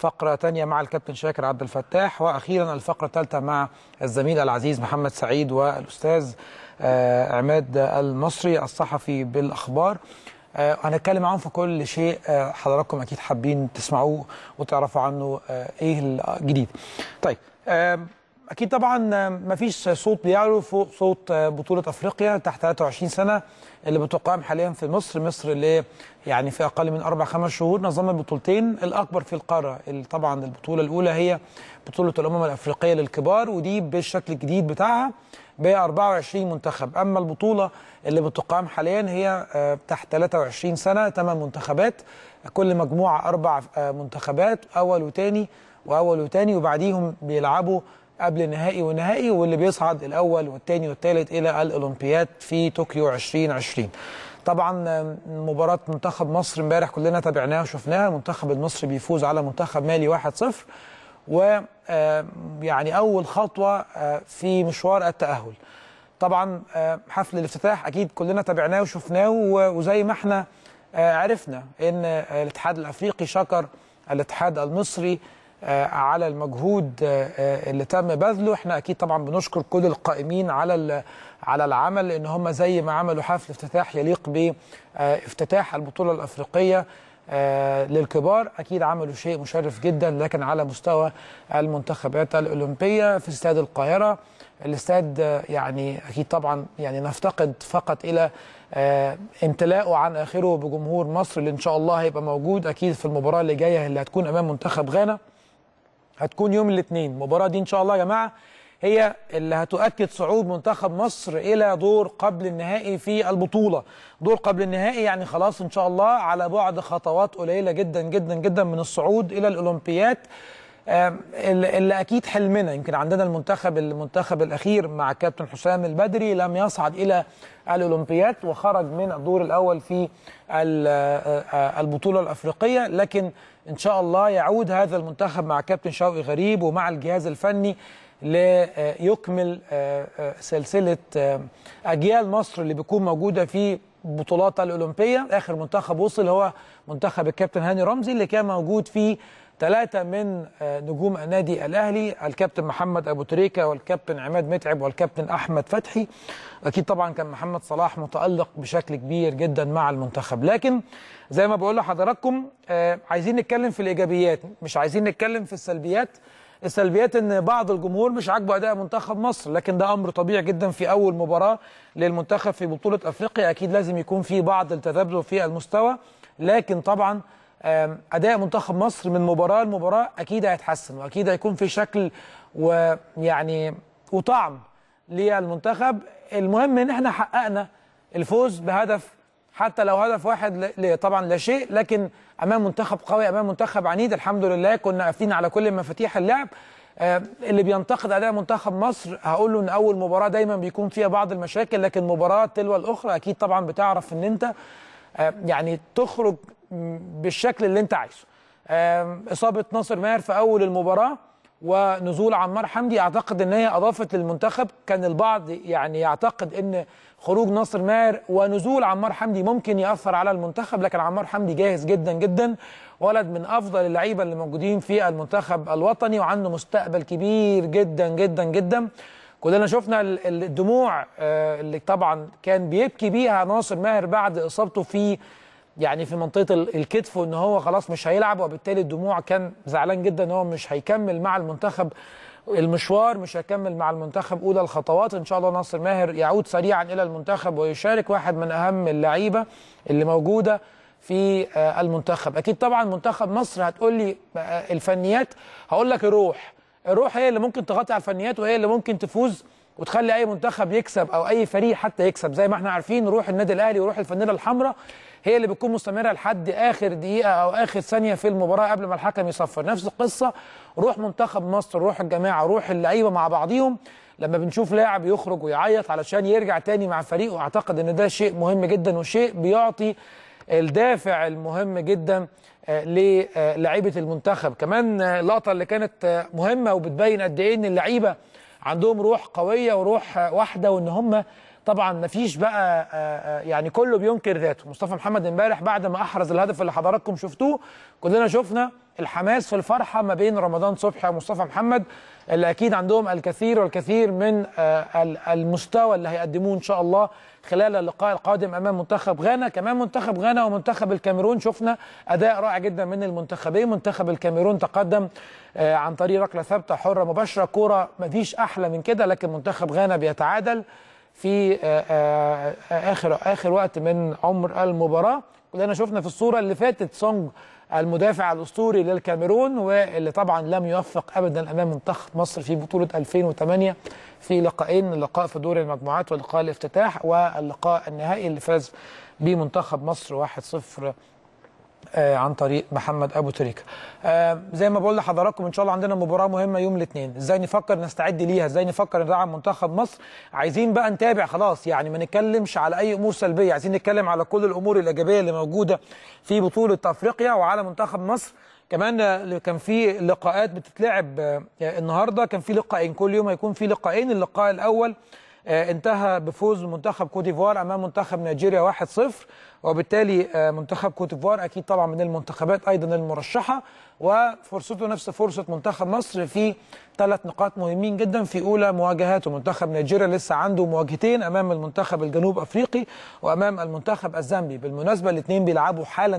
فقرة تانية مع الكابتن شاكر عبد الفتاح وأخيرا الفقرة الثالثة مع الزميل العزيز محمد سعيد والأستاذ آه، عماد المصري الصحفي بالأخبار آه، هنتكلم معاهم في كل شيء آه، حضراتكم أكيد حابين تسمعوه وتعرفوا عنه إيه الجديد طيب اكيد طبعا ما فيش صوت بيعلو فوق صوت بطوله افريقيا تحت 23 سنه اللي بتقام حاليا في مصر مصر اللي يعني في اقل من اربع خمس شهور نظمت بطولتين الاكبر في القاره طبعا البطوله الاولى هي بطوله الامم الافريقيه للكبار ودي بالشكل الجديد بتاعها ب 24 منتخب اما البطوله اللي بتقام حاليا هي آه، تحت 23 سنه ثمان منتخبات كل مجموعه اربع آه، منتخبات اول وثاني واول وثاني وبعديهم بيلعبوا قبل النهائي والنهائي واللي بيصعد الاول والثاني والثالث الى الاولمبياد في طوكيو 2020 طبعا مباراة منتخب مصر امبارح كلنا تابعناها وشفناها المنتخب المصري بيفوز على منتخب مالي 1-0 و آه، يعني اول خطوة آه، في مشوار التأهل طبعا آه، حفل الافتتاح اكيد كلنا تابعناه وشفناه وزي ما احنا عرفنا ان الاتحاد الافريقي شكر الاتحاد المصري آه، على المجهود آه، آه، اللي تم بذله احنا اكيد طبعا بنشكر كل القائمين على على العمل لان هم زي ما عملوا حفل افتتاح يليق بافتتاح البطوله الافريقيه للكبار اكيد عملوا شيء مشرف جدا لكن على مستوى المنتخبات الاولمبيه في استاد القاهره الاستاد يعني اكيد طبعا يعني نفتقد فقط الى امتلاؤه عن اخره بجمهور مصر اللي ان شاء الله هيبقى موجود اكيد في المباراه اللي جايه اللي هتكون امام منتخب غانا هتكون يوم الاثنين المباراه دي ان شاء الله يا جماعه هي اللي هتؤكد صعود منتخب مصر الى دور قبل النهائي في البطوله دور قبل النهائي يعني خلاص ان شاء الله على بعد خطوات قليله جدا جدا جدا من الصعود الى الاولمبيات اللي اكيد حلمنا يمكن عندنا المنتخب المنتخب الاخير مع كابتن حسام البدري لم يصعد الى الاولمبياد وخرج من الدور الاول في البطوله الافريقيه لكن ان شاء الله يعود هذا المنتخب مع كابتن شوقي غريب ومع الجهاز الفني ليكمل سلسله اجيال مصر اللي بيكون موجوده في البطولات الاولمبيه اخر منتخب وصل هو منتخب الكابتن هاني رمزي اللي كان موجود فيه ثلاثه من آه، نجوم النادي الاهلي الكابتن محمد ابو تريكه والكابتن عماد متعب والكابتن احمد فتحي اكيد طبعا كان محمد صلاح متالق بشكل كبير جدا مع المنتخب لكن زي ما بقول لحضراتكم آه، عايزين نتكلم في الايجابيات مش عايزين نتكلم في السلبيات السلبيات ان بعض الجمهور مش عاجبه اداء منتخب مصر لكن ده امر طبيعي جدا في اول مباراه للمنتخب في بطوله افريقيا اكيد لازم يكون في بعض التذبذب في المستوى لكن طبعا اداء منتخب مصر من مباراه لمباراه اكيد هيتحسن واكيد هيكون في شكل ويعني وطعم للمنتخب المهم ان احنا حققنا الفوز بهدف حتى لو هدف واحد طبعا لا شيء لكن امام منتخب قوي امام منتخب عنيد الحمد لله كنا قافلين على كل مفاتيح اللعب آه، اللي بينتقد اداء منتخب مصر هقول له ان اول مباراه دايما بيكون فيها بعض المشاكل لكن مباراه تلو الاخرى اكيد طبعا بتعرف ان انت آه، يعني تخرج بالشكل اللي انت عايزه آه، اصابه ناصر ماهر في اول المباراه ونزول عمار حمدي اعتقد ان هي اضافت للمنتخب كان البعض يعني يعتقد ان خروج ناصر ماهر ونزول عمار حمدي ممكن ياثر على المنتخب لكن عمار حمدي جاهز جدا جدا ولد من افضل اللعيبه اللي موجودين في المنتخب الوطني وعنده مستقبل كبير جدا جدا جدا كلنا شفنا الدموع آه، اللي طبعا كان بيبكي بيها ناصر ماهر بعد اصابته في يعني في منطقه الكتف وان هو خلاص مش هيلعب وبالتالي الدموع كان زعلان جدا ان هو مش هيكمل مع المنتخب المشوار مش هيكمل مع المنتخب اولى الخطوات ان شاء الله ناصر ماهر يعود سريعا الى المنتخب ويشارك واحد من اهم اللعيبه اللي موجوده في آه، المنتخب اكيد طبعا منتخب مصر هتقول لي آه، الفنيات هقول لك الروح الروح هي اللي ممكن تغطي على الفنيات وهي اللي ممكن تفوز وتخلي اي منتخب يكسب او اي فريق حتى يكسب زي ما احنا عارفين روح النادي الاهلي وروح الفنيله الحمراء هي اللي بتكون مستمره لحد اخر دقيقه او اخر ثانيه في المباراه قبل ما الحكم يصفر نفس القصه روح منتخب مصر روح الجماعه روح اللعيبه مع بعضيهم لما بنشوف لاعب يخرج ويعيط علشان يرجع تاني مع فريقه اعتقد ان ده شيء مهم جدا وشيء بيعطي الدافع المهم جدا آه، للعيبه المنتخب كمان آه، اللقطه اللي كانت آه، مهمه وبتبين قد ايه ان اللعيبه عندهم روح قويه وروح واحده وان هم طبعا ما فيش بقى آه، آه، يعني كله بينكر ذاته مصطفى محمد امبارح بعد ما احرز الهدف اللي حضراتكم شفتوه كلنا شفنا الحماس في الفرحه ما بين رمضان صبحي ومصطفى محمد اللي اكيد عندهم الكثير والكثير من آه، المستوى اللي هيقدموه ان شاء الله خلال اللقاء القادم امام منتخب غانا كمان منتخب غانا ومنتخب الكاميرون شفنا اداء رائع جدا من المنتخبين منتخب الكاميرون تقدم آه، عن طريق ركله ثابته حره مباشره كوره مفيش احلى من كده لكن منتخب غانا بيتعادل في آه، آه، اخر اخر وقت من عمر المباراه كلنا شفنا في الصوره اللي فاتت سونج المدافع الاسطوري للكاميرون واللي طبعا لم يوفق ابدا امام منتخب مصر في بطوله 2008 في لقاءين لقاء في دور المجموعات ولقاء الافتتاح واللقاء النهائي اللي فاز بمنتخب مصر 1-0 آه، عن طريق محمد ابو تريكه آه، زي ما بقول لحضراتكم ان شاء الله عندنا مباراه مهمه يوم الاثنين ازاي نفكر نستعد ليها ازاي نفكر ندعم منتخب مصر عايزين بقى نتابع خلاص يعني ما نتكلمش على اي امور سلبيه عايزين نتكلم على كل الامور الايجابيه اللي موجوده في بطوله افريقيا وعلى منتخب مصر كمان كان في لقاءات بتتلعب آه، النهارده كان في لقاءين كل يوم هيكون في لقاءين اللقاء الاول آه، انتهى بفوز منتخب كوت ديفوار امام منتخب نيجيريا 1-0 وبالتالي آه، منتخب كوت ديفوار اكيد طبعا من المنتخبات ايضا المرشحه وفرصته نفس فرصه منتخب مصر في ثلاث نقاط مهمين جدا في اولى مواجهاته منتخب نيجيريا لسه عنده مواجهتين امام المنتخب الجنوب افريقي وامام المنتخب الزامبي بالمناسبه الاثنين بيلعبوا حالا